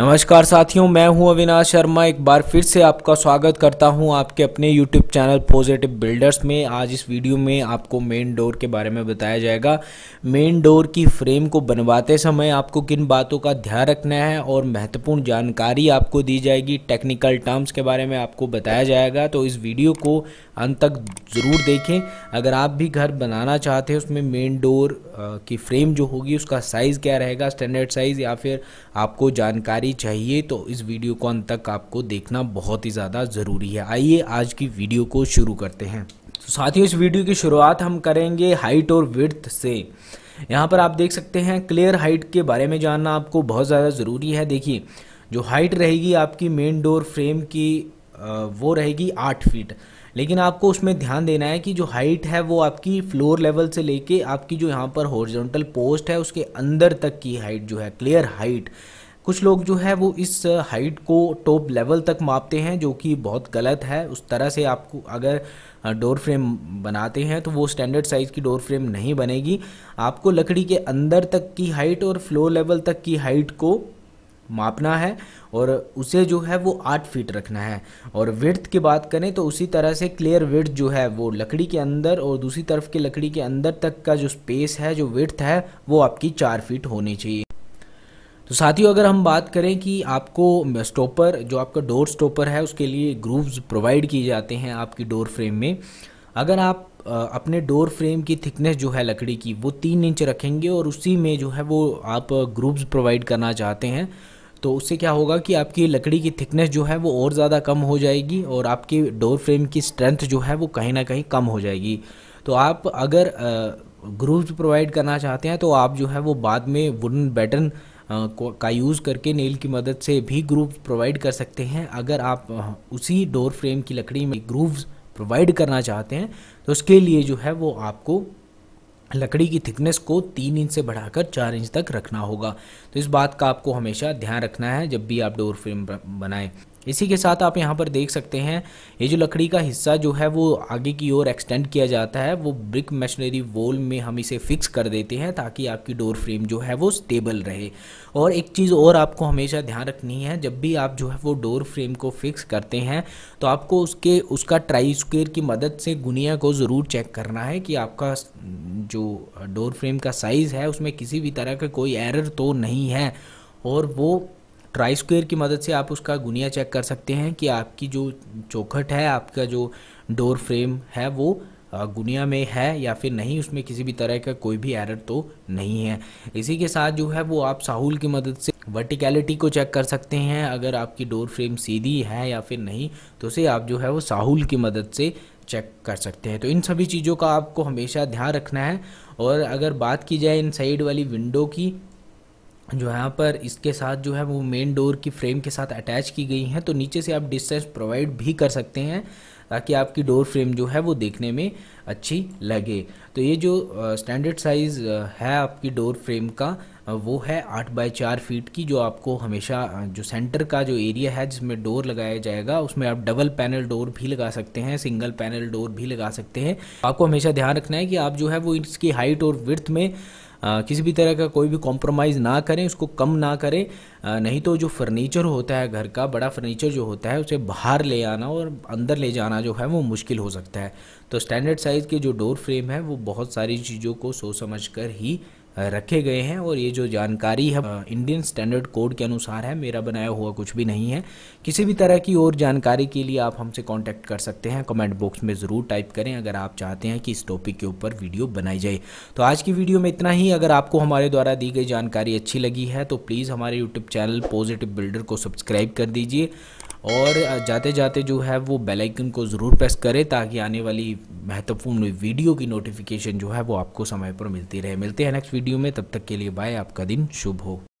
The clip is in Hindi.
नमस्कार साथियों मैं हूं अविनाश शर्मा एक बार फिर से आपका स्वागत करता हूं आपके अपने YouTube चैनल पॉजिटिव बिल्डर्स में आज इस वीडियो में आपको मेन डोर के बारे में बताया जाएगा मेन डोर की फ्रेम को बनवाते समय आपको किन बातों का ध्यान रखना है और महत्वपूर्ण जानकारी आपको दी जाएगी टेक्निकल टर्म्स के बारे में आपको बताया जाएगा तो इस वीडियो को अंत तक ज़रूर देखें अगर आप भी घर बनाना चाहते हैं उसमें मेन डोर की फ्रेम जो होगी उसका साइज़ क्या रहेगा स्टैंडर्ड साइज़ या फिर आपको जानकारी जानकारी चाहिए तो इस वीडियो को अंत तक आपको देखना बहुत ही ज़्यादा ज़रूरी है आइए आज की वीडियो को शुरू करते हैं तो साथियों इस वीडियो की शुरुआत हम करेंगे हाइट और विर्थ से यहाँ पर आप देख सकते हैं क्लियर हाइट के बारे में जानना आपको बहुत ज़्यादा ज़रूरी है देखिए जो हाइट रहेगी आपकी मेन डोर फ्रेम की वो रहेगी आठ फीट लेकिन आपको उसमें ध्यान देना है कि जो हाइट है वो आपकी फ्लोर लेवल से लेके आपकी जो यहाँ पर हॉरिजॉन्टल पोस्ट है उसके अंदर तक की हाइट जो है क्लियर हाइट कुछ लोग जो है वो इस हाइट को टॉप लेवल तक मापते हैं जो कि बहुत गलत है उस तरह से आपको अगर डोर फ्रेम बनाते हैं तो वो स्टैंडर्ड साइज़ की डोर फ्रेम नहीं बनेगी आपको लकड़ी के अंदर तक की हाइट और फ्लोर लेवल तक की हाइट को मापना है और उसे जो है वो आठ फीट रखना है और विर्थ की बात करें तो उसी तरह से क्लियर विर्थ जो है वो लकड़ी के अंदर और दूसरी तरफ के लकड़ी के अंदर तक का जो स्पेस है जो विर्थ है वो आपकी चार फीट होनी चाहिए तो साथियों अगर हम बात करें कि आपको स्टॉपर जो आपका डोर स्टॉपर है उसके लिए ग्रूव्स प्रोवाइड किए जाते हैं आपकी डोर फ्रेम में अगर आप अपने डोर फ्रेम की थिकनेस जो है लकड़ी की वो तीन इंच रखेंगे और उसी में जो है वो आप ग्रूव्स प्रोवाइड करना चाहते हैं तो उससे क्या होगा कि आपकी लकड़ी की थिकनेस जो है वो और ज़्यादा कम हो जाएगी और आपकी डोर फ्रेम की स्ट्रेंथ जो है वो कहीं ना कहीं कम हो जाएगी तो आप अगर ग्रूव्स प्रोवाइड करना चाहते हैं तो आप जो है वो बाद में वुडन बैटन का यूज़ करके नेल की मदद से भी ग्रूव प्रोवाइड कर सकते हैं अगर आप उसी डोर फ्रेम की लकड़ी में ग्रूव प्रोवाइड करना चाहते हैं तो उसके लिए जो है वो आपको लकड़ी की थिकनेस को तीन इंच से बढ़ाकर चार इंच तक रखना होगा तो इस बात का आपको हमेशा ध्यान रखना है जब भी आप डोर फ्रेम बनाएं इसी के साथ आप यहाँ पर देख सकते हैं ये जो लकड़ी का हिस्सा जो है वो आगे की ओर एक्सटेंड किया जाता है वो ब्रिक मशीनरी वॉल में हम इसे फिक्स कर देते हैं ताकि आपकी डोर फ्रेम जो है वो स्टेबल रहे और एक चीज़ और आपको हमेशा ध्यान रखनी है जब भी आप जो है वो डोर फ्रेम को फिक्स करते हैं तो आपको उसके उसका ट्राई स्क्वेयर की मदद से गुनिया को ज़रूर चेक करना है कि आपका जो डोर फ्रेम का साइज़ है उसमें किसी भी तरह का कोई एरर तो नहीं है और वो ट्राई स्क्वेयर की मदद से आप उसका गुनिया चेक कर सकते हैं कि आपकी जो चौखट है आपका जो डोर फ्रेम है वो गुनिया में है या फिर नहीं उसमें किसी भी तरह का कोई भी एरर तो नहीं है इसी के साथ जो है वो आप साहुल की मदद से वर्टिकलिटी को चेक कर सकते हैं अगर आपकी डोर फ्रेम सीधी है या फिर नहीं तो उसे आप जो है वो साहुल की मदद से चेक कर सकते हैं तो इन सभी चीज़ों का आपको हमेशा ध्यान रखना है और अगर बात की जाए इन साइड वाली विंडो की जो यहाँ पर इसके साथ जो है वो मेन डोर की फ्रेम के साथ अटैच की गई हैं तो नीचे से आप डिस्टेंस प्रोवाइड भी कर सकते हैं ताकि आपकी डोर फ्रेम जो है वो देखने में अच्छी लगे तो ये जो स्टैंडर्ड साइज़ है आपकी डोर फ्रेम का वो है आठ बाय चार फीट की जो आपको हमेशा जो सेंटर का जो एरिया है जिसमें डोर लगाया जाएगा उसमें आप डबल पैनल डोर भी लगा सकते हैं सिंगल पैनल डोर भी लगा सकते हैं आपको हमेशा ध्यान रखना है कि आप जो है वो इसकी हाइट और विर्थ में किसी भी तरह का कोई भी कॉम्प्रोमाइज़ ना करें उसको कम ना करें नहीं तो जो फर्नीचर होता है घर का बड़ा फर्नीचर जो होता है उसे बाहर ले आना और अंदर ले जाना जो है वो मुश्किल हो सकता है तो स्टैंडर्ड साइज़ के जो डोर फ्रेम है वो बहुत सारी चीज़ों को सोच समझ कर ही रखे गए हैं और ये जो जानकारी है इंडियन स्टैंडर्ड कोड के अनुसार है मेरा बनाया हुआ कुछ भी नहीं है किसी भी तरह की और जानकारी के लिए आप हमसे कांटेक्ट कर सकते हैं कमेंट बॉक्स में ज़रूर टाइप करें अगर आप चाहते हैं कि इस टॉपिक के ऊपर वीडियो बनाई जाए तो आज की वीडियो में इतना ही अगर आपको हमारे द्वारा दी गई जानकारी अच्छी लगी है तो प्लीज़ हमारे यूट्यूब चैनल पॉजिटिव बिल्डर को सब्सक्राइब कर दीजिए और जाते जाते जो है वो बेल आइकन को ज़रूर प्रेस करें ताकि आने वाली महत्वपूर्ण वीडियो की नोटिफिकेशन जो है वो आपको समय पर मिलती रहे मिलते हैं नेक्स्ट वीडियो में तब तक के लिए बाय आपका दिन शुभ हो